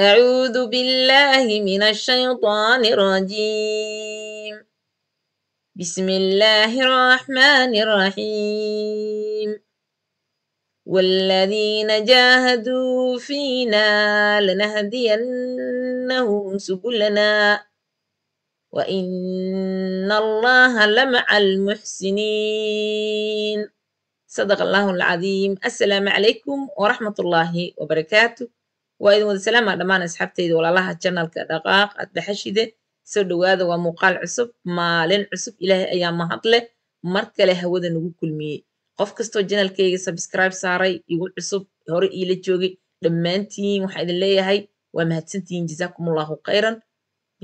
أعوذ بالله من الشيطان الرجيم بسم الله الرحمن الرحيم والذين جاهدوا فينا لنهدينهم سبلنا وإن الله لمع المحسنين صدق الله العظيم السلام عليكم ورحمة الله وبركاته waa idin wada salaama dhammaan asxaabteyda walaalaha janalka dhaqaaq aad dhexashide soo dhowaada waa muuqaal cusub maalin cusub ilaahay ayaa mahadleh mar kale hawada nagu kulmiyey qof kastoo janalkeyga sabskribe saaray igu cusub hore iila joogay dhammaantiin waxaa idin leeyahay waa mahadsantihiin jazaakum allahu khayran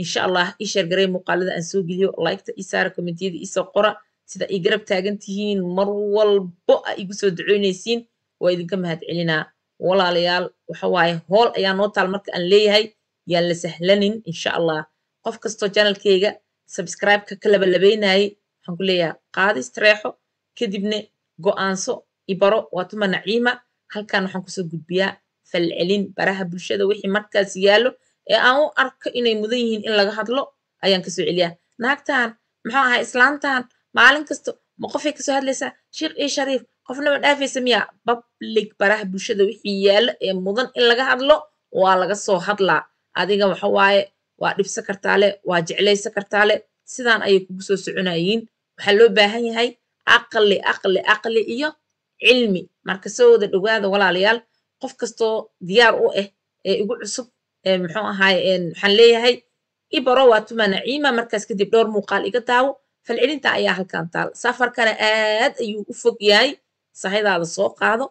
insha allah ii sheergarey muuqaalada aan soo geliyo liketa ii saara kommentiyada iisoo qora sida ii garab taagan tihiin mar walbo a igu soo ducoynaysiin waa idinka mahad celinaa walaalayaal waxawaaye hool ayaa noo taal marka aan leeyahay yaan la sahlanin insha allah qof kastoo janalkeyga sabscribe-ka ka labalabeynayay waxaan ku leeyahay qaada istareexo kadibna go'aanso ibaro waatuma naciima halkan waxaan kusoo gudbiyaa falcelin baraha bulshada wixii markaas yaallo ee aan u arko inay mudan yihiin in laga hadlo ayaan kasoo celiyaa naagtan muxuu ahaa islaamtan maalin kasto ma qofay kasoo hadlaysaa sheekh io shariif qofna ma dhaafaysa miya public baraha bulshada wixii yaalo ee mudan in laga hadlo waa laga soo hadlaa adiga waxa waaye waa dhibsa kartaa waa jeclaysa kartaa sidaan ayay kugu soo soconayiin waxaa loo baahan yahay aqli aqli aqli iyo cilmi marka soo wada dhowaada walaalayaal qof kastoo diyaar u ah ee igu cusub ee muxuu ahaay waxaan leeyahay ibaro waa tuma naciima markaas kadib dhowr muuqaal iga daawo falcelinta ayaa halkan taal safarkana aad ayuu u fog yahay saxidaada soo qaado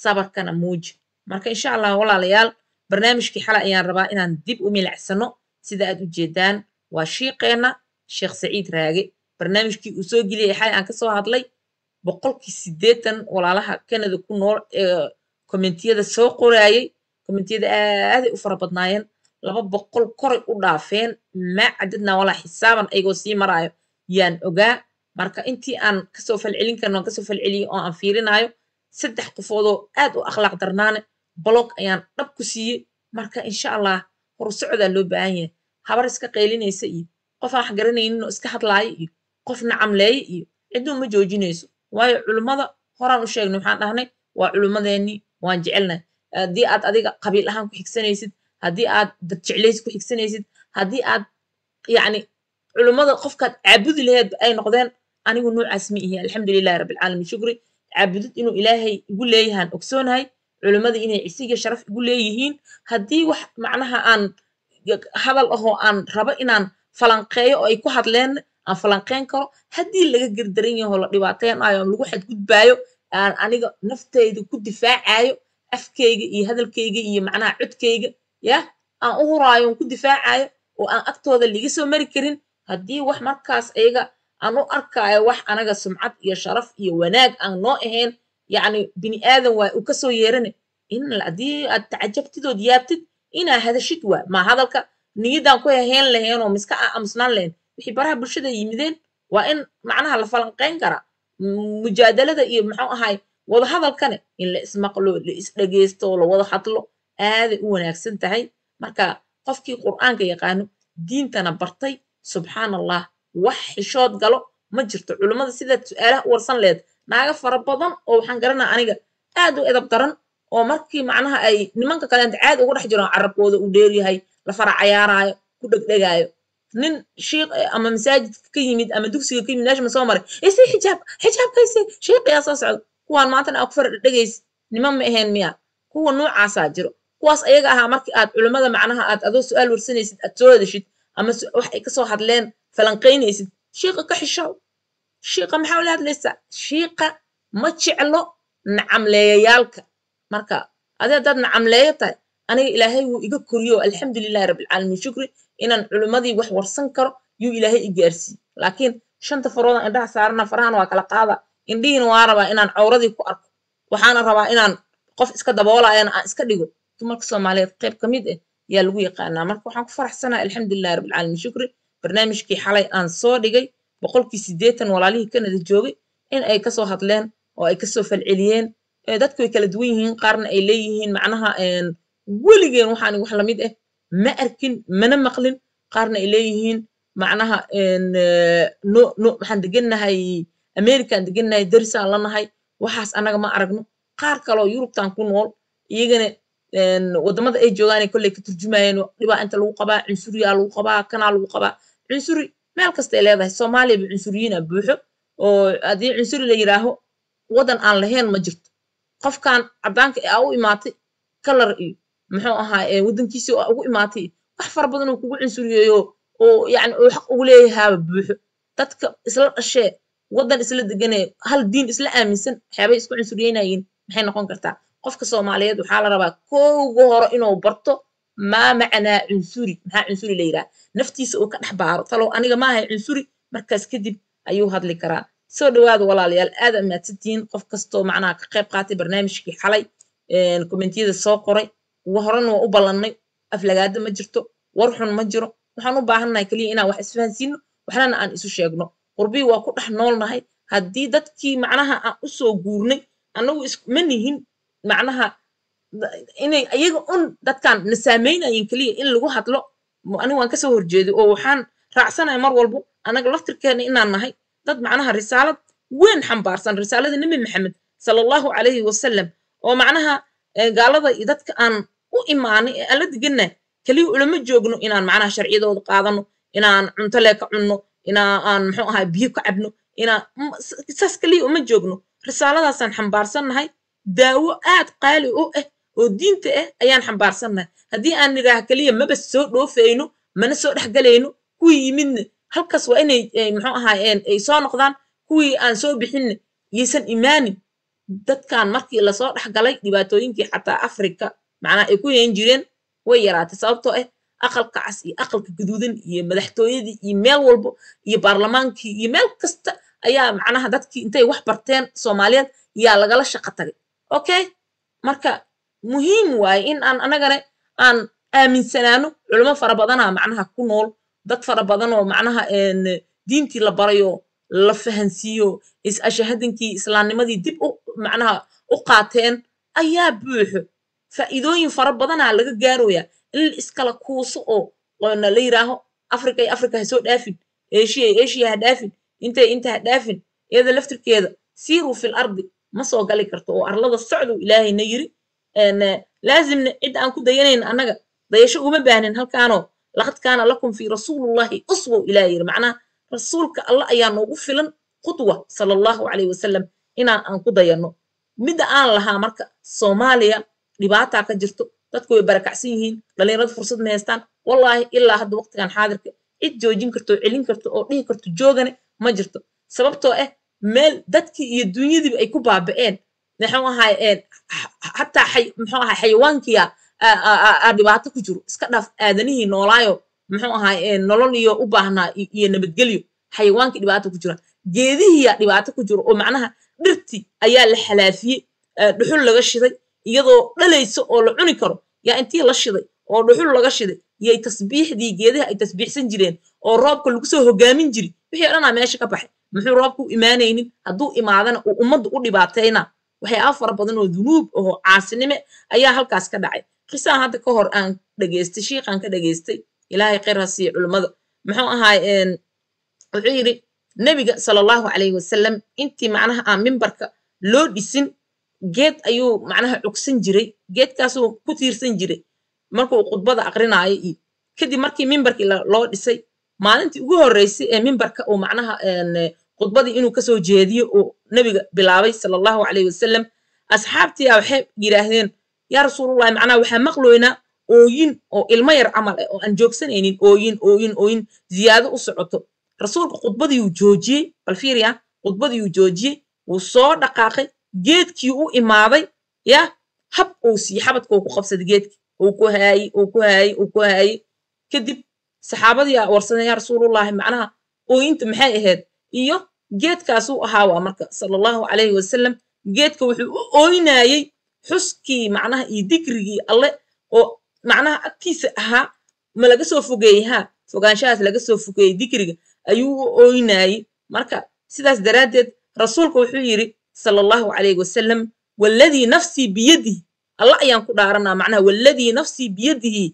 sabarkana muuji marka insha allah walaalayaal barnaamijkii xalay ayaan rabaa inaan dib u milicsano sida aad u jeedaan waa shiiqeenna sheekh saciid raage barnaamijkii uu soo geliyay xalay aan kasoo hadlay boqolkii siddeetan walaalaha kanada ku nool ee kommentiyada soo qoraayay kommentiyada aaday u fara badnaayeen laba boqol koray u dhaafeen ma cadadna walaa xisaaban ayagoo sii maraayo yaan ogaa marka intii aan kasoo falcelin karno aan kasoo falceliyey oo aan fiirinayo saddex qofoodoo aad u akhlaaq darnaane blog ayaan dhab ku siiyey marka insha allah horusocdaa loo baahan yahay habar iska qaylinaysa iyo qof aan wax garanayninoo iska hadlaaya iyo qof nacamleeye iyo cidduu ma joojinayso waayo culummada horaan u sheegnay waxaan dhahnay waa culummadeennii waan jecelnahay haddii aad adiga qabiil ahaan ku xigsanaysid haddii aad dadjeclays ku xigsanaysid haddii aad yacni culummada qofkaad caabudi laheed ay noqdeen anigu noocaas ma ihi alxamdulilahi rabbilcaalamiin shukri caabudid inuu ilaahay igu leeyahaan ogsoonahay culimmada inay cisiga sharaf igu leeyihiin haddii wax macnaha aan hadal ahoo aan rabo inaan falanqeeyo oo ay ku hadleen aan falanqeyn karo haddii laga gerdaran yaho la dhibaateynayo aan lagu xadgudbaayo aan aniga nafteyda ku difaacayo afkeyga iyo hadalkeyga iyo macnaha codkeyga yah aan u huraayo ku difaacayo oo aan agtooda laga soo mari karin haddii wax markaas ayaga aan u arkaayo wax anaga sumcad iyo sharaf iyo wanaag aan noo ahayn yacni bini aadan waay u ka soo yeerane haddii aad tacajabtidood yaabtid inaa hadashid waa maa hadalka niyadan ku heheen lahayn oo miska ah amusnaan lahayn wixii baraha bulshada yimideen waa in macnaha la falanqayn karaa mujaadalada iyo maxuu ahay wada hadalkane in la ismaqlo la isdhegeysto la wada hadlo aaday u wanaagsan tahay marka qofkii qur'aanka yaqaano diintana bartay subxaan allah wax xishood galo ma jirto culimmada sidaad su-aalaha u warsan leed naaga fara badan oo waxaan garanaa aniga aad u edab daran oo markii macnaha ay nimanka kaleenta caadi uga dhex jiraan carabkooda uu dheeryahay la fara cayaaraayo ku dhegdhegaayo nin shiik eh, ama masaajidka ka yimid ama dugsiga ka yimid meesha ma soo maray isi xijaab xijaabkayse shiiqiyaa soo socda kuwaan maantana aa ku fara dhegdhegaysa niman ma ahayn miyaa kuwa noocaasaa jiro kuwaas ayaga ahaa markii aad culimmada macnaha aad adoo su-aal warsanaysid aad soo hadashid ama wax ay kasoo hadleen falanqaynaysid shiiqa ka xishow shiiqa maxaa ula hadlaysaa shiiqa ma jeclo nacamleeyayaalka marka adi haddaad nacamleeyo tahay aniga ilaahay wuu iga koriyo alxamdulilahi rabbilcaalamiin shukri inaan culimmadii wax warsan karo yuu ilaahay i gaarsiiye laakiin shanta faroodan indhaha saarana farahana waa kala qaada indhihiina waa rabaa inaan cawradii ku arko waxaana rabaa inaan qof iska daboolayana aan iska dhigo dumarka soomaaliyeed qayb ka mid ah yaa lagu yaqaanaa marka waxaan ku faraxsanaa alxamdulilahi rabbilcaalamiin shukri barnaamijkii xalay aan soo dhigay boqolkii sideetan walaalihii kanada joogay in ay kasoo hadleen oo ay kasoo falceliyeen dadku way kala duwan yihiin qaarna ay leeyihiin macnaha weligeen waxaan wax lamid ah eh, ma arkin mana maqlin qaarna ay leeyihiin macnaha eh, no no degennahay amerikaan degennahay darisaan lanahay waxaas annaga ma aragno qaar kaloo yurubtan ku nool iyagana wadamada ay joogaanay kolley ka turjumayeen dhibaa inta lagu qabaa cunsuriyaa lagu qabaa kanaa lagu qabaa cunsuri meel kastay leedahay soomaaliya ba cunsuriyiina buuxo oo haddii cunsuri la yidhaaho waddan aan lahayn ma jirto qofkaan caddaanka a u imaatay kalar iyo muxuu ahaa waddankiisii ugu imaatay wax fara badan uu kugu cunsuriyeeyo oo yani uu xaq ugu leeyahaaba buuxo dadka isla dhashee waddan isla deganee hal diin isla aaminsan waxyaabay isku cunsuriyeynayiin maxay noqon kartaa qofka soomaaliyeed waxaa la rabaa kowga hore inuu barto maa macnaa cunsuri maxaa cunsuri la yidhaha naftiisa uu ka dhex baaro talow aniga maahay cunsuri markaas kadib ayuu hadli karaa soo dhawaada walaalayaal aada amaadsantihiin qof kastoo macnaha ka qayb qaatay barnaamijkii xalay kommentiyada soo qoray ugu horena waa u ballannay aflagaado ma jirto war xun ma jiro waxaan u baahannahay keliya inaan wax isfahansiino waxnana aan isu sheegno qurbii waa ku dhex nool nahay haddii dadkii macnaha aan usoo guurnay anagu ma nihin macnaha inay ayaga un dadkan na saamaynayen keliya in lagu hadlo aniga waan kasoo horjeeday oo waxaan raacsanaya mar walbo anaga laftirkeena inaan nahay dad macnaha risaalad weyn xambaarsan risaalada nebi maxamed sala allahu calayhi wasalam oo macnaha gaalada iyo dadka aan u imaano ee aan la digana keliya ulama joogno inaan macnaha sharciyadooda qaadano inaan cunto lee ka cunno inaa muxuu ahaa biyo ka cabno inaa saas keliya uma joogno risaaladaasaan xambaarsan nahay daawo aad qaali u ah oo diinta ah ayaan xambaarsannahay haddii aan nidhaah keliya maba soo dhoofayno mana soo dhex galayno kuwii yimidna halkaas waa inay eh, muxuu ahaayeen eh, ay soo noqdaan kuwii aan soo bixinna yaysan imaanin dadkan markii lasoo dhex galay dhibaatooyinkii xataa afrika macnaha ay ku yeyn jireen way yaraatay sababtoo ah aqalka cas iyo aqalka guduudan iyo madaxtooyadii iyo meel walbo iyo baarlamaankii iyo meel kasta ayaa macnaha dadkii intay wax barteen soomaaliyeed yaa lagala shaqa tagay okay marka muhiim waaye in aan anagana aan aaminsanaano culimo fara badanaa ah, macnaha ku nool dad fara badanoo macnaha diintii la barayo la fahansiiyo ashahadankii islaamnimadii dib u macnaha u qaateen ayaa buuxo faa'iidooyin fara badanaa ah laga gaarooya in iskala kuuso oo la yiraaho africa iyo africa ha soo dhaafin eeshiya iyo eeshiya ha dhaafin inta inta ha dhaafin iyada laftirkeeda siiruu fil ardi ma soo gali karto oo arlada socduu ilaahayna yiri Eh, laazimna cid aan ku dayanayn annaga dayasho uguma baahnin halkaanoo laqad kaana lakum fii rasuulullahi uswa ilaa yiri macnaha rasuulka alla ayaa noogu filan qudwa sala allahu caleyh wasalam inaan aan ku dayanno midda aan lahaa marka soomaaliya dhibaataa ka jirto dadku way barakacsan yihiin dhalinyarada fursad ma haystaan wallaahi ilaa hadda waqtigan xaadirka cid joojin karto celin karto oo dhihi karto joogane ma jirto sababtoo ah meel dadkii iyo dunyadiiba ay ku baaba'een muxuu ahay eh, hataa mxuu ahay xayawaankiya dhibaato ku jiro iska dhaaf aadanihii noolaayo muxuu ahay eh, nolol iyo u baahnaa iyo nabadgelyo xayawaankii dhibaato ku jira geedihiiya dhibaato ku jiro oo macnaha dhirtii ayaa la xalaafiyey eh, dhuxul laga shiday iyadoo dhalayso oo la cuni karo yaa intii la shiday oo dhuxul laga shiday yay tasbiixdii geedaha ay tasbiixsan jireen oo roobka lagu soo hogaamin jiri wixii o meesha ka baxay muxuu roobku imaanaynin hadduu imaadana uu ummaddu u dhibaatayna waxyaaba fara badan oo dunuub oo caasinime ayaa halkaas ka dhacay qisaan hadda ka hor aan dhegeystay shiiqaan ka dhegeystay ilaahay kheyr ha siiyo culimmada muxuu ahaay wuxuu yidhi nebiga sala allahu calayhi wasalam intii macnaha aan mimbarka loo dhisin geed ayuu macnaha cugsan jiray geedkaasuu ku tiirsan jiray markuu khudbada aqrinaayo iyo kadib markii mimbarkii loo dhisay maalintii ugu horreysay ee mimbarka uu macnaha khudbadii inuu kasoo jeediyo uu nabiga bilaabay sala allahu caleyh wasalam asxaabtiia waxay yidhaahdeen yaa rasuulullahi macnaha waxaa maqloynaa ooyin oo ilmo yar camal ah oo aan joogsanaynin ooyin ooyin ooyin ziyaado u socoto rasuulka khudbadiiuu joojiyey bal fiiri ah khudbadiiuu joojiyey wuu soo dhaqaaqay geedkii u imaaday ya hab ou sii xabadka uu ku qabsaday geedkii uu ku haayey uu ku haayey uu ku haayey kadib saxaabadii a warsadeen yaa rasuulullahi macnaha ooyinta maxay ahayd iyo geedkaasuu ahaa waa marka sala allahu calayhi wasalam geedka wuxuu u ooynayey xuskii macnaha iyo digrigii alle oo macnaha agtiisa ahaa ma laga soo fogeeyey haa fogaanshahaas laga soo fogeeyey digriga ayuu u ooynayey marka sidaas daraaddeed rasuulka wuxuu yidhi sala allahu calayhi wasalam walladii nafsii biyadihi alla ayaan ku dhaaranaa macnaha walladii nafsii biyadihi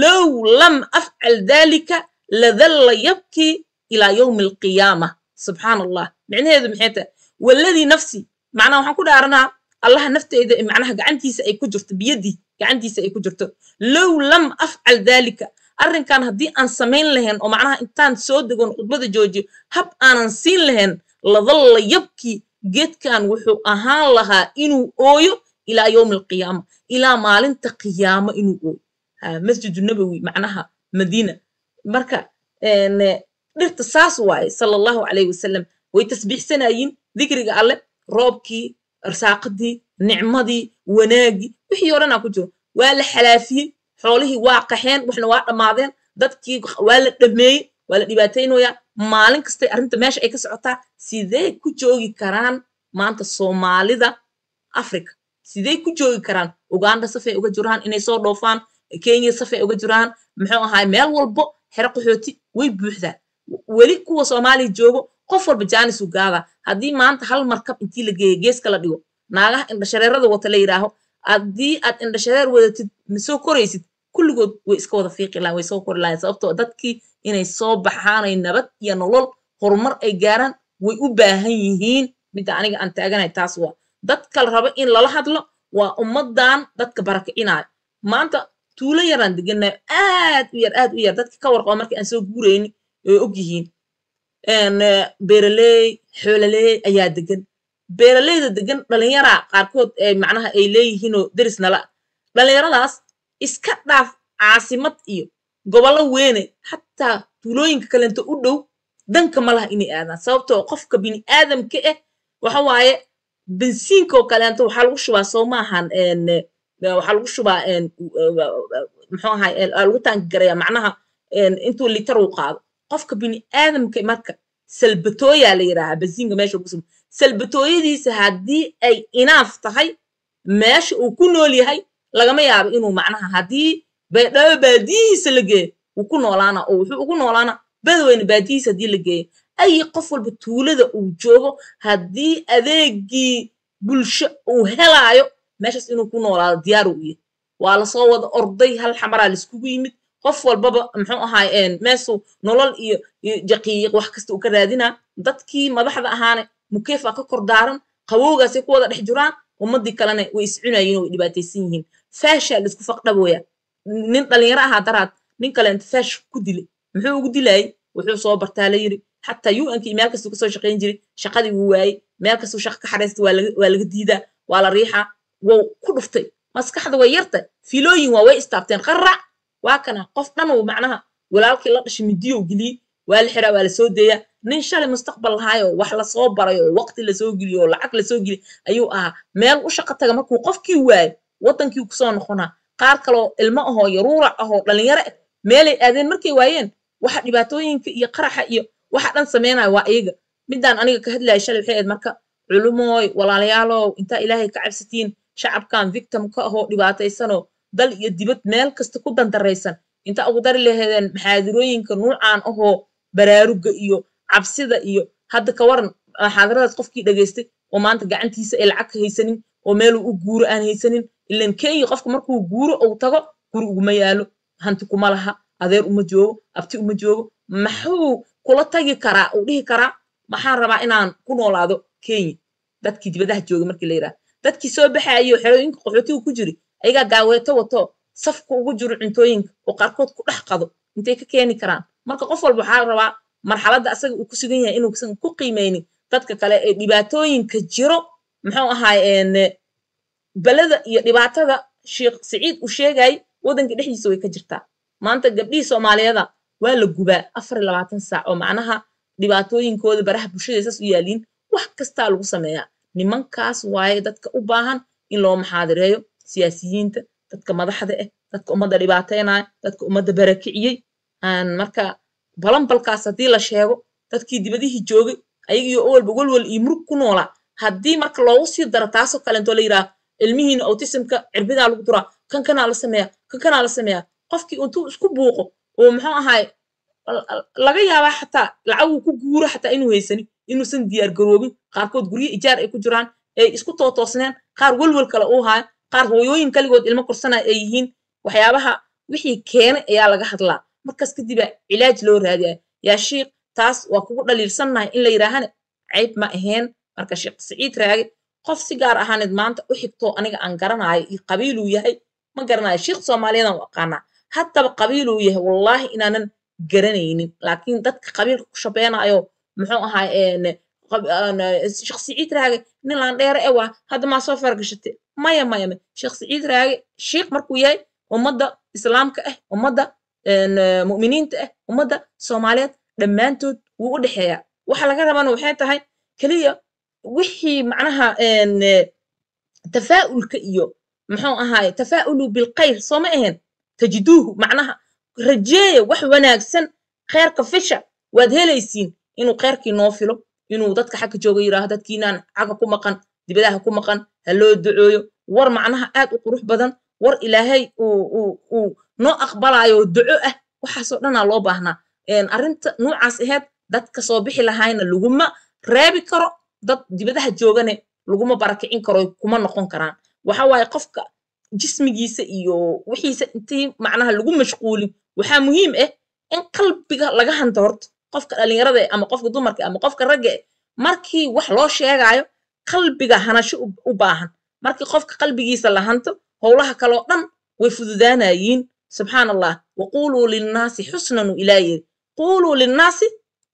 low lam afcal daalika ladalla yabkii ilaa yowmi alqiyaama subxaan allah micnaheedu maxay tahay waladii nafsi macnaa waxaan ku dhaaranaa allaha nafteeda macnaha gacantiisa ay ku jirto biyadii gacantiisa ay ku jirto low lam afcal daalika arrinkan haddii aan samayn lahayn oo macnaha intaan soo degon khudbada joojiyo hab aanan siin lahayn ladalla yabkii geedkan wuxuu ahaan lahaa inuu ooyo ilaa yowmi alqiyaama ilaa maalinta qiyaamo inuu ooyo masjidu nabowi macnaha madiina marka dhirta saas waaye sala allahu calayh wasalam way tasbiixsanayiin dikriga alle roobkii arsaaqadii nicmadii wanaagii wixii odhanaa ku jiro waa la xalaafiyey xoolihii waa qaxeen waxna waa dhammaadeen dadkii waa la dhameeyey waa la dhibaataynayaa maalin kastay arrinta meesha ay ka socotaa sidey ku joogi karaan maanta soomaalida africa sidey ku joogi karaan uganda safay uga jiraan inay soo dhoofaan kenya safay uga jiraan muxuu ahaay meel walbo xero qaxooti way buuxdaa weli kuwa soomaaliya joogo qof walba jaanisuu gaada haddii maanta hal markab intii la geeya geeska la dhigo naagaha indhashareerada wata la yidhaaho haddii aad indhashareer wadatid masoo soo koraysid kulligood way iska wada fiiqi lahan way soo kori lahan sababtoo ah dadkii inay soo baxaan ay nabad iyo nolol horumar ay gaaraan way u baahan yihiin midda aniga aan taaganahay taas waa dadka la rabo in lala hadlo waa ummaddan dadka barakicinayo maanta tuulo yaraan degannayo aad u yar aad u yar dadka ka warqabo markii aan soo guurayni way og yihiin eh, beeraley xoolaleey ayaa degan beeraleyda degan dhalinyara qaarkood eh, macnaha ay leeyihiinoo derisnala dhalinyaradaas iska dhaaf caasimad iyo gobollo weene xataa tuulooyinka kalento u dhow danka malaha inay aadaan sababtoo ah qofka bini aadamka ah eh, waxa waaye bensiinkoo kaleento waxaa lagu shubaa soo maahan waxaa lagu shubaa muxuu ahay lagu taanki macnaha intuu litar uu qaado qofka bini aadamka marka salbatooya la yidhaahaa basinka meesha ugu sum salbatooyadiisa haddii ay inaaf tahay meesha uu ku nool yahay lagama yaabo inuu macnaha haddii baydhabo baadiyihiisa la geeyo uu ku noolaana oo wuxuu ugu noolaana badweyne baadiyihiisa haddii la geeyo ay qof walba tuulada uu joogo haddii adeegii bulsho uu helaayo meeshaas inuu ku noolaado diyaaru u yahay waa lasoo wada orday hal xamaraa laiskugu yimid qof walbaba mxuu ahaay meesuu nolol iyo jaqiiq wax kasta uu ka raadinaa dadkii madaxda ahaane mukeefaa ka kor daaran qabowgaasay ku wada dhex jiraan ummadii kalena way iscunayiin way dhibaataysan yihiin faashaa laisku faqdhabooya nin dhalinyaro ahaa daraad nin kalenta faash ku dile muxuu ugu dilayey wuxuu soo bartaa la yiri xataa unkii meel kastuu kasoo shaqayn jiray shaqadii wuu waayey meel kastuu shaqa ka xadhaysta waa laga diidaa waa la riixaa wou ku dhuftay maskaxda way yarta filooyin waa way istaabteen qarrac waa kana qof dhanuu macnaha walaalkii la dhashay midiyo geliyey waa la xiraa waa lasoo deeyaa nin shalay mustaqbal lahaayo wax lasoo baray waqti lasoo geliyo oo lacag lasoo geliya ayuu ahaa meel u shaqo taga markuu qofkii waayo waddankii kusoo noqonaa qaar kaloo ilmo ahoo yaruurac ahoo dhalinyaro eh, meelay aadeen markay waayeen waxa dhibaatooyinka iyo qaraxa iyo waxa dhan samaynayo waa iyaga middaan aniga ka hadlaya shalay waxay ahayd marka culumooy walaalayaalow intaa ilaahay ka cabsatiin shacabkan victim ka ahoo dhibaataysanoo dal iyo dibad meel kasta ku dandaraysan inta ugu dari lahaydeen maxaadirooyinka nuucaan ahoo baraaruga iyo cabsida iyo hadda ka waran maxaadaradaas qofkii dhegaystay oo maanta gacantiisa ee lacag ka haysanin oo meeluu u guuro aan haysanin ilan kenya qofka markuu guuro uu tago guri uguma yaalo hanti kuma laha adeer uma joogo abti uma joogo maxuu kula tagi karaa uu dhihi karaa maxaan rabaa inaan ku noolaado kenya dadkii dibadaha jooga markii la yidhaha dadkii soo baxaayo xerooyinka qaxootiga ku jiri ayagaa gaaweeto wato safka ugu jiro cuntooyinka oo qaarkood ku dhex qado intay ka keeni karaan marka qof walba waxaa rabaa marxaladda asaga uu ku sugan yahay inuusan ku qiimeynin dadka kale ee dhibaatooyinka jiro muxuu ahaay balada iyo dhibaatada sheekh siciid uu sheegay waddanka dhexdiisa way ka jirtaa maanta gabdhihii soomaaliyada waa la gubaa afar iyo labaatan saac oo macnaha dhibaatooyinkooda baraha bulshada saas u yaaliin wax kastaa lagu sameeyaa nimankaas waaye dadka u baahan in loo maxaadireeyo siyaasiyiinta dadka madaxda eh dadka ummadda dhibaataynaya dadka ummadda barakiciyey marka balanbalkaas haddii la sheego dadkii dibadihii joogay ayagiyo owalba welwel iyo murug ku noolaa haddii marka loogu sii daro taasoo kalentoo la yidhaha cilmihiina awtisimka cirbidaa lagu duraa kan la sameeya kan la sameeya qofkii intuu isku buuqo oo muxuu ahaay laga yaabaa xataa lacaguu ku guuro xataa inuu haysani inuusan diyaar qaarkood guryo ijaar ay ku jiraan ay isku tootoosneen qaar welwel kale uu haayo qaar hooyooyin kaligood ilmo korsanaya ay yihiin waxyaabaha wixii keenay ayaa laga hadlaa markaas kadibaa cilaaj loo raadiya yaa shiikh taas waa kugu dhaliilsannahay in la yidhaahana cayb ma aheen marka sheekh siciid raage qof si gaar ah ahaaneed maanta u xigtoo aniga aan garanaayo iyo qabiiluu yahay ma garanayo sheikh soomaaliyadan u aqaanaa haddaba qabiiluu yahay wallaahi inaanan garanaynin laakiin dadka qabiilka ku shabeenayo muxuu ahaa sheekh siciid raage nin landheere e waa hadda maa soo fargashatay maya maya me sheekh raage shiikh markuu yahay ummadda islaamka ah ummadda mu'miniinta ah ummadda soomaaliyeed dhammaantood wuu u dhexeeyaa waxa laga rabana waxay tahay keliya wixii macnaha tafaa'ulka iyo muxuu ahaaye tafaa'ulu bilkhayr sooma ahayn tajiduuhu macnaha rajeeya wax wanaagsan kheerka fisha waad helaysiin inuu kheerkii noo filo inuu dadka xagga jooga yidhaaho dadkiinaan caga ku maqan dibadaha ku maqan ha loo ducooyo war macnaha aad u qurux badan war ilaahay uu noo aqbalaayo duco ah waxaasoo dhanaa loo baahnaa arrinta nuucaas aheed dadka soo bixi lahaayna laguma reebi karo dad dibadaha joogane laguma barakicin karo kuma noqon karaan waxa waaye qofka jismigiisa iyo wixiisa intii macnaha lagu mashquulin waxaa muhiim ah in qalbiga laga handoorto qofka dhalinyarada eh ama qofka dumarka eh ama qofka ragga eh, markii wax loo sheegayo qalbiga hanasho u baahan markii qofka qalbigiisa la hanto howlaha kaloo dhan way fududaanayiin subxaan allah waquluu linnaasi xusnanu ilaa yiri quuluu linnaasi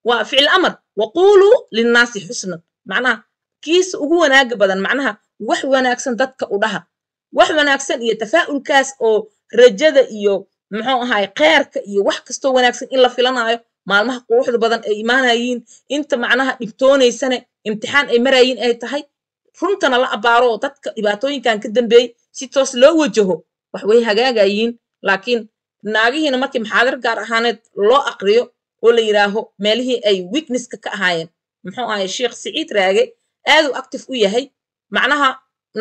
waa ficil amar waquluu linnaasi xusnan macnaha kiisa ugu wanaaga badan macnaha wax wanaagsan dadka u dhaha wax wanaagsan iyo tafaa'ulkaas oo rajada iyo muxuu ahaay kheerka iyo wax kastoo wanaagsan in la filanaayo maalmaha quruxda badan ay imaanayiin inta macnaha dhibtoonaysane imtixaan ay maraayiin ay tahay runtana la abbaaro dadka dhibaatooyinkan ka dambeeyey si toos loo wajaho wax way hagaagayiin laakiin naagihiina markii maxaadir gaar ahaaneed loo aqriyo oo la yidhaaho meelihii ay wiknesska ka ahaayeen muxuu ahay sheekh siciid raage aaduu active u yahay macnaha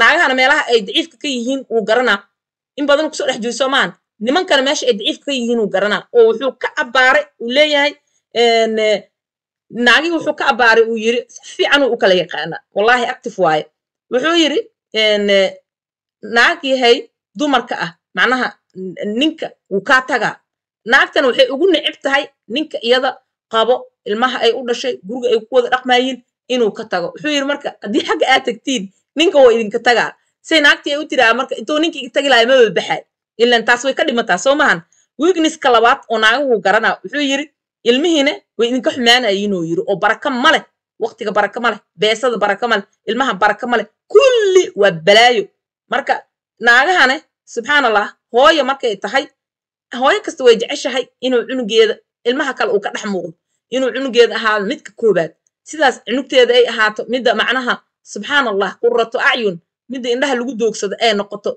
naagahana meelaha ay daciifka ka yihiin wuu garanaa in badan kusoo dhex jiri soomaan nimankana meesha ay daciif ka yihiinuu garanaa oo wuxuu ka abbaaray uu leeyahay naagii wuxuu ka abaaray uu yiri si fiicanuu u kala yaqaanaa wallaahi active waaye wuxuu yiri naag yahay dumarka ah macnaha ninka wuu kaa tagaa naagtana waxay ugu nicib tahay ninka iyada qabo ilmaha ay u dhashay guriga ay ku wada dhaqmaayiin inuu ka tago wuxuu yiri marka haddii xagga aad tagtiin ninka waa idinka tagaa say naagtii ay u tiraa marka intuu ninka iga tagi lahay ma ilan taas way ka dhimataa soo mahan wigniska labaad oo naagahu garanaa wuxuu yiri ilmihiina way idinka xumaanayiinuu yiri oo baraka maleh waktiga baraka maleh beesada baraka maleh ilmaha baraka maleh kulli waa balaayo marka naagahane subxaan hooyo markay tahay hooyo kasta way jeceshahay inuu cunugeeda ilmaha kale uu ka dhex muuqdo inuu cunugeeda ahaado midka koobaad sidaas cunugteeda ay ahaato midda macnaha subxaan qurato acyun midda indhaha lagu doogsado ee noqoto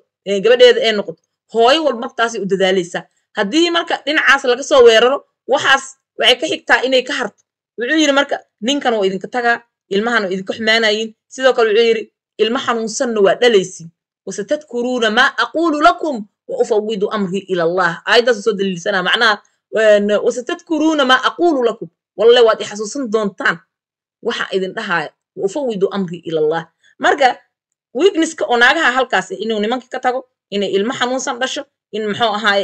gabadheeda ee noqoto hooyo walba naftaasay u dadaalaysa haddii marka dhinacaas laga soo weeraro waxaas waxay ka xigtaa inay ka harto wuxuu yidhi marka ninkan waa idinka tagaa ilmahan waa idinka xumaanayin sidoo kale wuxuu yidhi ilmo xanuunsanna waa dhalaysin wase maa aquulu lakum wa ufawidu amrii ila allah aayaddaasuu soo daliilsanaa macnaha wase maa aquulu lakum walle waad i doontaan waxa idin dhahaayo wa ufawidu amrii ila allah marka wigniska oo naagaha halkaas inuu nimanka ka tago inay ilmo xanuunsan dhasho in maxuu ahaay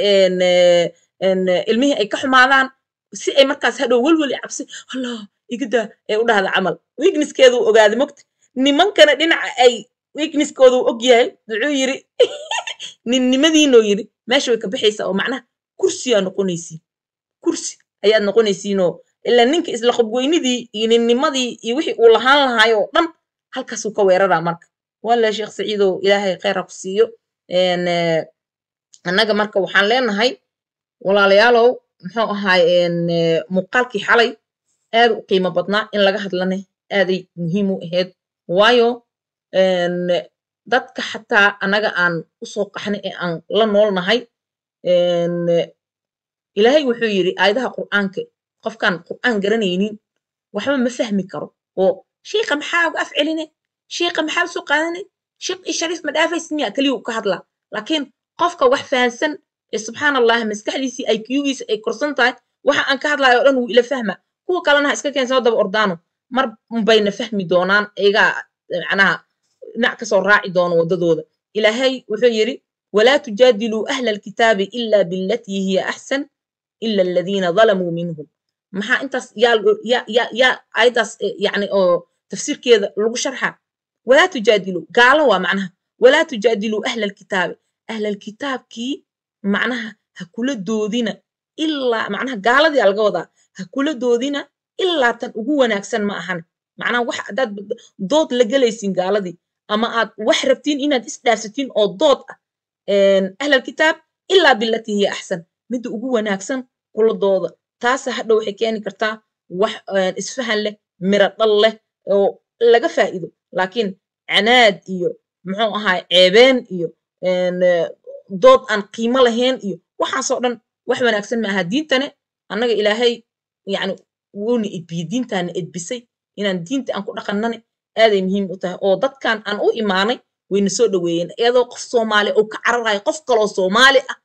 ilmihii ay ka xumaadaan si ay markaas hadhow welweli cabsi allah igida ee u dhahda camal wigniskeeduu ogaada mogta nimankana dhinaca ay wigniskooduu og yahay wuxuu yiri ninnimadiinoo yiri meesha way ka baxaysaa oo macnaha kursi aa noqonaysiin kursi ayaad noqonaysiinoo ilaa ninka isla qobweynidii iyo ninnimadii iyo wixii uu lahaan lahaayo oo dhan halkaasuu ka weeraraa marka wallahi sheekh saciidow ilaahay kheyra ku siiyo Eh, annaga marka waxaan leenahay walaalayaalow muxuu ahaay eh, muuqaalkii xalay aad u qiimo badnaa in laga hadlane aaday muhiim u ahayd waayo dadka xataa annaga aan usoo qaxna ee aan la noolnahay ilaahay wuxuu yidhi aayadaha qur'aanka qofkaan qur'aan garanaynin waxba ma fahmi karo oo shiika maxaa uga afceline shiika maxaa usoo qaadane shib i sharif keliya keliyu ka hadla laakiin qofka wax fahamsan ee subxaan allah maskaxdiisii ay kiyugiisa ay korsan tahay waxa aan ka hadlayo o dhan wuu ila fahma kuwa kalena ha iska keen soo daba ordaano mar unbayna fahmi doonaan iyagaa macnaha dhinac kasoo raaci doono waddadooda ilaahay wuxuu yidhi walaa tujaadiluu ahla alkitaabi ila bilatii hiya axsan ila aladiina dalamuu minhum maxaa intaas yaa yaa yaa aayaddaas yacni oo tafsiirkeeda lagu sharxa walaa tujaadiluu gaalo waa macnaha walaa tujaadiluu ahlaalkitaabi ahlalkitaabkii macnaha ha kula doodina ilaa macnaha gaaladii alaga wadaa ha kula doodina ilaa tan ugu wanaagsan ma ahan macnaha wax haddaad dood la gelaysiin gaaladii ama aad wax rabtiin inaad isdhaafsatiin oo dood ah ahlalkitaab ilaa bilati hiya axsan midda ugu wanaagsan kula dooda taasa hadha waxay keeni kartaa wax isfahan leh miro leh oo laga faa'ido laakiin canaad iyo muxuu ahaay ceebeen iyo eh, dood aan qiimo lahayn iyo waxaasoo dhan wax wanaagsan maaha diintane annaga ilaahay yani wuuna edbiyey diintaana edbisay inaan diinta aan ku dhaqannane aaday muhiim u tahay oo dadkan aan u imaanay wayna soo dhaweeyeen iyadoo qof soomaaliya uu ka cararayo qof kaloo soomaali ah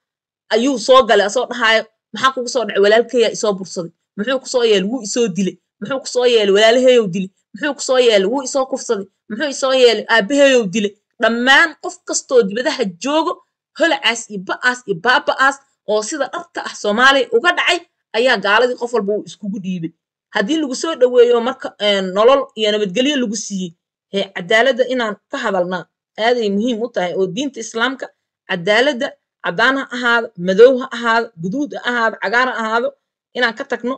ayuu soo galay asoo dhahaayo maxaa kugu soo dhaca walaalkayaa isoo bursaday muxuu kusoo yeel wuu isoo dilay muxuu kusoo yeelay walaalaheeyow dilay muxuu kusoo yeelay wuu isoo kufsaday muxuu isoo yeelay aabbaheeyow dilay dhammaan qof kastoo dibadaha joogo holacaas iyo ba'aas iyo baaba'aas oo sida dharta ah soomaaliya uga dhacay ayaa gaaladii qof walba uu iskugu dhiibay haddii lagu soo dhoweeyo marka nolol iyo nabadgelyo lagu siiyey ee cadaaladda inaan ka hadalnaa aaday muhiim u tahay oo diinta islaamka cadaaladda caddaan ha ahaado madow ha ahaado guduud ha ahaado cagaar ha ahaado inaan ka tagno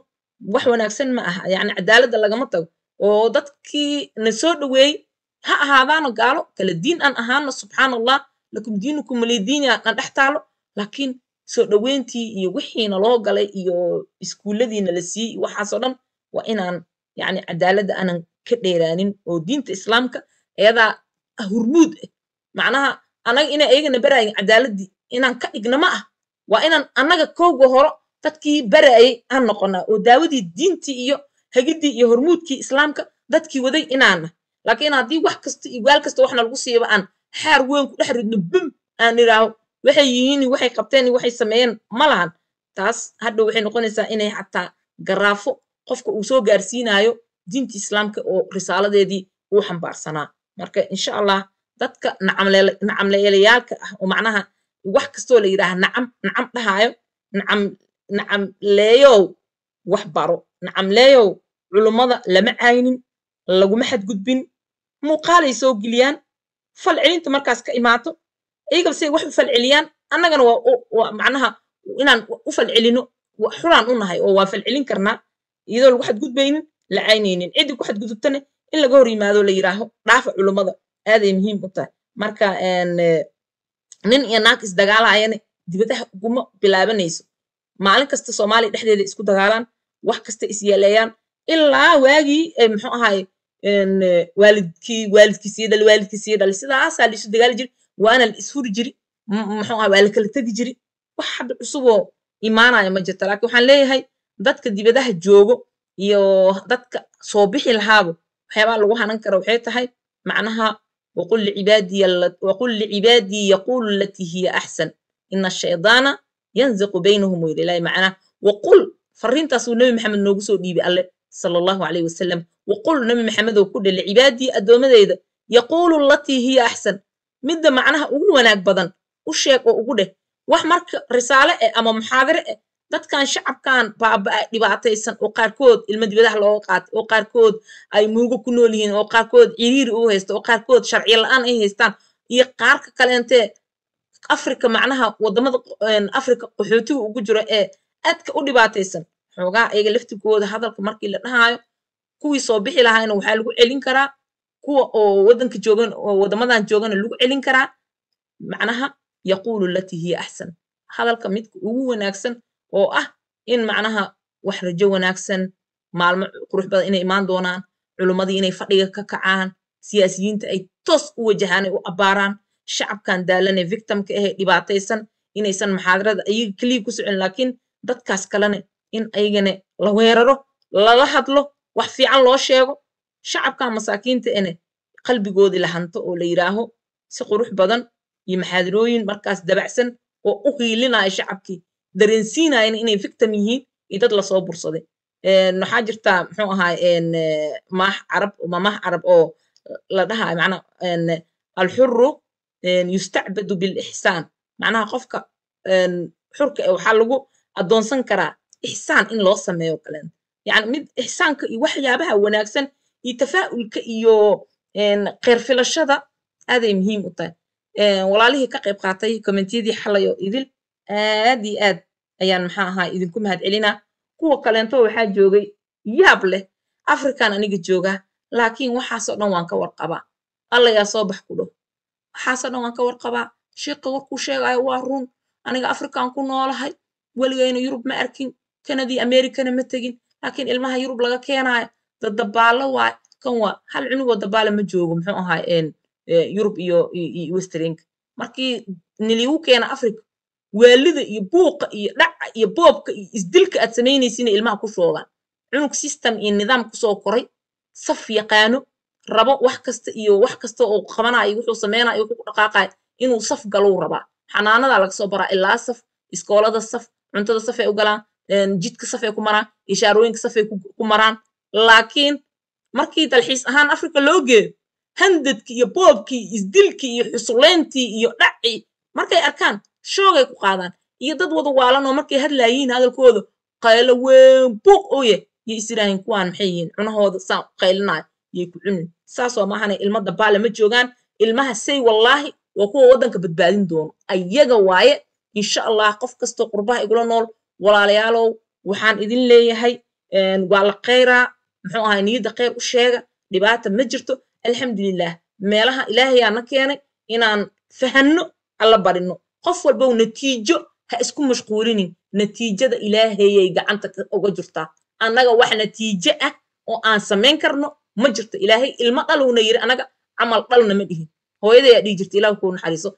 wax wanaagsan ma aha yacni cadaaladda lagama tago oo dadkii na soo dhaweeyey ha ahaadaano gaalo kala diin aan ahaano subxaan allah lakum diinukum walidiinia na dhex taalo laakiin soo dhoweyntii iyo wixiina loo galay iyo iskuulladiina la siiyey waxaasoo dhan waa inaan yani cadaaladda aanan ka dheeraanin oo diinta islaamka ayadaa ah hurmuud ah macnaha anaga ina iyagana baraayin cadaaladii inaan ka dhigna ma ah waa inaan annaga kowga horo dadkii baraayay aan noqonaa oo daawadii diintii iyo hagidii iyo hormuudkii islaamka dadkii waday inaana laakiin haddii wax kasta iyo gaal kasta waxna lagu siiba aan xaar weyn ku dhex ridno bum aan idhaaho waxay yihiini waxay qabteeni waxay sameeyeen ma lahan taas hadhow waxay noqonaysaa inay xataa garaafo qofka uu soo gaarsiinaayo diinta islaamka oo risaaladeedii uu xambaarsanaa marka insha allah dadka nacamleelayaalka ah oo macnaha wax kastoo la yidhaaha nacam nacam dhahaayo nacam nacamleeyow wax baro nacamleeyow culummada lama caynin laguma xadgudbin muuqaalay soo geliyaan falcelinta markaas ka imaato iyagaba say wax u falceliyaan annagana waa macnaha inaan u falcelino xulaan u nahay oo waa falcelin karnaa iyadoo lagu xadgudbaynin la caynaynin ciddii ku xadgudubtane in laga hor yimaado la yidhaaho dhaafa culummada aaday muhiim u tahay marka nin iyo naag isdagaalahayane dibadaha uguma bilaabanayso maalin kasta soomaaliya dhexdeeda isku dagaalaan wax kasta isyeeleeyaan ilaa waagii mxu ahay waalidkii waalidkii dhal waalidkii dhal sidaasaa laisu dagaali jiri waana la ishuri jiri mxu aha waa la kala tegi jiri wax hadda cusuboo imaanaya ma jirta lakin waxaan leeyahay dadka dibadaha joogo iyo dadka soo bixi lahaabo waxyaabaa lagu hanan kara waxay tahay macnaha waqul licibaadii yaquulu alatii hiya axsan ina ashaydaana yanziqu baynahum weylilahi macnaa waqul fariintaasuu nebi maxamed noogu soo dhiibay alle sala allahu caleyh wasalam waqul nabi maxamedow ku dhele cibaadii addoommadayda yaquulu latii hiya axsan midda macnaha ugu wanaag badan u sheeg oo ugu dheh wax marka risaale eh ama muxaadare eh dadkan shacabkan baaba-a dhibaataysan oo qaarkood ilma dibadaha looga qaatay oo qaarkood ay murugo ku nool yihiin oo qaarkood ciriiri u haysto oo qaarkood sharciyo ay haystaan iyo qaarka kaleentee afrika macnaha afrika qaxootiga ugu jiro ee aadka u dhibaataysan xoogaa ayaga laftigooda hadalka markii la dhahaayo kuwii soo bixi lahaayna waxaa lagu celin karaa kuwa oo wadanka joogan oo waddamadan joogana lagu celin karaa macnaha yaquulu latii hiya axsan hadalka midka ugu wanaagsan oo ah in macnaha wax rajo wanaagsan maalmo qurux badan inay imaan doonaan culummadii inay fadhiga ka kacaan siyaasiyiinta ay toos u wajahaan ay u abbaaraan shacabkan daalanee victimka ahe dhibaataysan inaysan maxaadarada ayaga keliya ku socon laakiin dadkaas kalene in ayagana la weeraro lala hadlo wax fiican loo sheego shacabka masaakiinta ene qalbigoodii la hanto oo la yidhaaho si qurux badan iyo maxaadirooyin markaas dabacsan oo u hiilinaya shacabkii dareensiinayana inay victim yihiin iyo dad lasoo bursaday waxaa jirta mxuu ahaay maax carab mamaah carab oo la dhahayo mana alxuru yustacbadu bilixsaan macnaha qofka xurka waxaa lagu addoonsan karaa ixsaan in loo sameeyo kalen yacni mid ixsaanka iyo waxyaabaha wanaagsan iyo tafaa'ulka iyo kheyrfilashada aaday muhiim u tahay walaalihii ka qayb qaatay komentiyadii xalay oo idil aad iyo aad ayaan maxaa ahaa idinku mahad celinaa kuwa kaleento waxaa joogay yaab leh afrikan aniga joogaa laakiin waxaasoo dhan waan ka warqabaa allayaa soo bax ku dhow waxaasoo dhan waan ka warqabaa shiiqa warkuu sheegaayo waa run aniga afrikan ku noolahay weligeyna yurub ma arkin kanadii amerikana ma tegin laakiin ilmaha yurub laga keenaayo dadabaallo waay kan waa hal cunugoo dabaala ma joogo muxuu ahaa e, yurub iyo westerinka markii niliigu keena africa waalida iyo buuqa iyo dhaca iyo boobka iyo isdilka aad samaynaysiina ilmaha ku shoogaan cunug system iyo nidaam kusoo koray saf yaqaano rabo wax kasta iyo wax kasta oo qabanayo wuxuu samaynayo wuxuu ku dhaqaaqayo inuu saf galuu rabaa xanaanadaa laga soo baraa ilaa saf iskoolada saf cuntada safay u galaan jidka safay ku maraan ishaarooyinka safay ku maraan laakiin markii dalxiis ahaan africa loo geeyo handadkii iyo boobkii isdilkii iyo xusuleyntii iyo dhacii markay arkaan shoogay ku qaadaan iyo dad wada waalan markay hadlaayiin hadalkooda qaylo weyn buuq oo yah iyo isiraahin kuwaan maxay yihiin cunahooda saan qaylinaayo yay ku cunin saasoo maahana ilma dabaale ma joogaan ilmaha say wallaahi waa kuwa waddanka badbaadin doono ayaga waaye insha allah qof kastoo qurbaha igula nool walaalayaalow waxaan idin leeyahay waa la khayraa muxuu ahay niyadda khayr u sheega dhibaata ma jirto alxamdulilah meelaha ilaahayaa na keenay inaan fahanno alla barinno qof walbow natiijo ha isku mashquulinin natiijada ilaahayay gacanta uga jirtaa annaga wax natiijo ah oo aan samayn karno ma jirto ilaahay ilmo dhalowna yiri anaga camal dhalna ma dhihin hooyadayaa dhihi jirta ilahu kuu naxariiso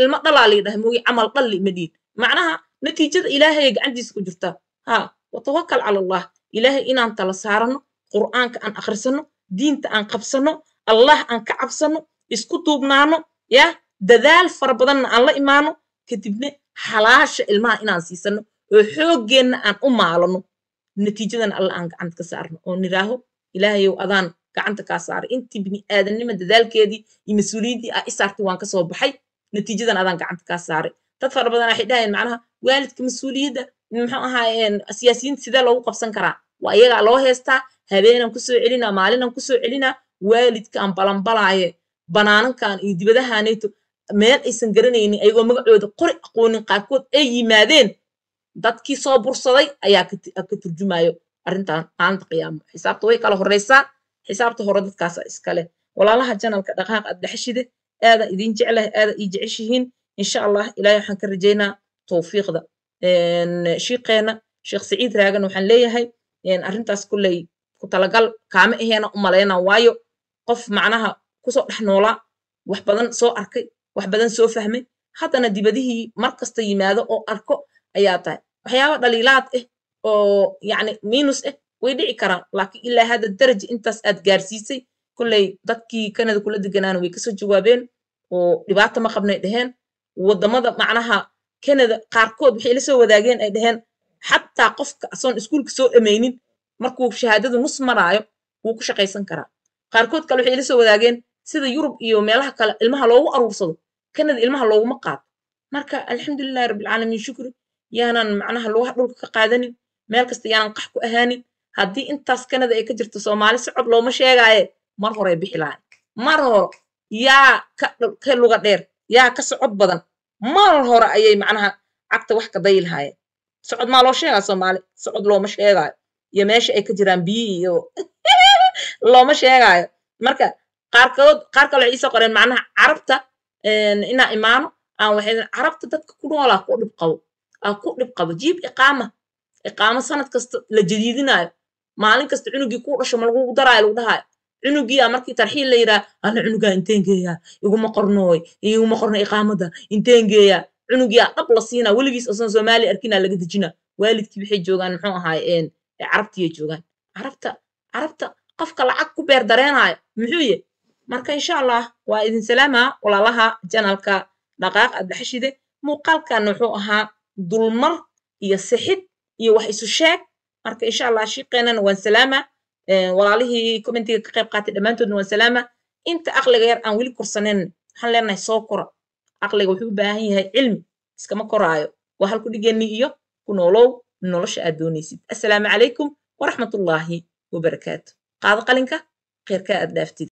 ilmo dhalaa laydhaha moogi camal dhal ma dhihin macnaha natiijada ilaahay gacantiisa ku jirta ha watawakal cala allah ilaahay inaan tala saarano qur'aanka aan akhrisanno diinta aan qabsano allah aan ka cabsanno isku duubnaano ya dadaal fara badanna aan la imaano kadibna xalaasha ilmaha inaan siisanno oo xooggeenna aan u maalano natiijadana alla aan gacanta ka saarno oo nidhaaho ilaahayow adaan gacanta kaa saaray intii bini aadamnima dadaalkeedii iyo mas-uuliyaddii aa i saartay waan ka soo baxay natiijadan adaan gacanta kaa saaray dad fara badan waxay dhahayeen macnaha waalidka mas-uuliyadda muxuu ahaayeen siyaasiyiinta sidee loogu qabsan karaa waa iyagaa loo heestaa habeenaan kusoo celinaa maalinaan kusoo celinaa waalidkaan balanbalaaye banaanankan iyo dibadahanayto meel aysan garanaynin ayagoo magacooda qori aqoonin qaarkood ay yimaadeen dadkii soo bursaday ayaa ka turjumayo arrintan maalinta qiyaamo xisaabta way kala horraysaa xisaabta hore dadkaasa iskale walaalaha janalka dhaqaaq aad aada idin jeclahay aada ii jeceshihiin insha allah ilahay waxaan ka rajaynaa tawfiiqda shiikeena sheekh saciid raagan waxaan leeyahay arrintaas kulley ku talagal kaama aheena u malaynaa waayo qof macnaha kusoo dhex noolaa wax badan soo arkay wax badan soo fahmay haddana dibadihii mar kasta yimaado oo arko ayaa tahay waxyaaba dhaliilaad ah oo yacni miinus ah way dhici karaan laakiin ilaa hada daraja intaas aad gaarsiisay kulley dadkii kanada kula deganaana way kasoo jawaabeen oo dhibaata ma qabnay dheheen wadamada macnaha canada qaarkood waxay la soo wadaageen ay dhaheen xataa qofka asoon iskuulka soo dhamaynin markuu shahaadadu nus maraayo wuu ku shaqaysan karaa qaarkood kale waxay la soo wadaageen sida yurub iyo meelaha kale ilmaha loogu aruursado canada ilmaha looguma qaato marka alxamdulilahi rabbilcaalamiin shukri yaanan macnaha lugaha dhulka ka qaadanin meel kasta yaanan qax ku ahaanin haddii intaas canada ay ka jirto soomaali si cod looma sheegaaye mar horee bixi lahay mar hore yaa ka luga dheer yaa ka socod badan maal hore ayay macnaha cagta wax ka dayi lahaayeen socod maa loo sheegaa soomaali socod looma sheegaayo iyo meesha ay ka jiraan biyi iyo looma sheegaayo marka qaarkood qaar kale waxay isoo qoreen macnaha carabta inaa imaano aan waxay carabta dadka ku nool ah ku dhib qabo aa ah, ku dhib qabo jiib iqaama iqaamo sanad kasta la jadiidinaayo maalin kasta cunugii kuu dhasho ma lagugu daraayo lagu dhahaayo cunugiia markii tarxiil la yiraa alla cunugaa inteengeeya iguma qornooy iguma qorno iqaamada inteengeeya cunugia dhab la siina weligiis osan soomaali arkinaa laga dejina waalidkii waxay joogaan muxuu ahaayeen carabtiya joogaan carabta carabta qofka lacag ku beer dareenaayo muxuu ye marka insha allah waa idin salaamaa walaalaha janalka dhaqaaq addaxshide muuqaalkan wuxuu ahaa dulmar iyo sixid iyo wax isu sheeg marka insha allah shiiqeenana waan salaamaa walaalihii commentiga ka qeyb qaatay dhammaantoodna waan salaama inta aqliga yar aan weli kursanayna waxaan leenahay soo kora aqliga wuxuu u baahan yahay cilmi iskama koraayo waa halku dhigeni iyo ku noolow nolosha aad doonaysid assalaamu calaykum waraxmatullaahi wabarakaatu qaado qalinka kheyrkaa aad dhaaftid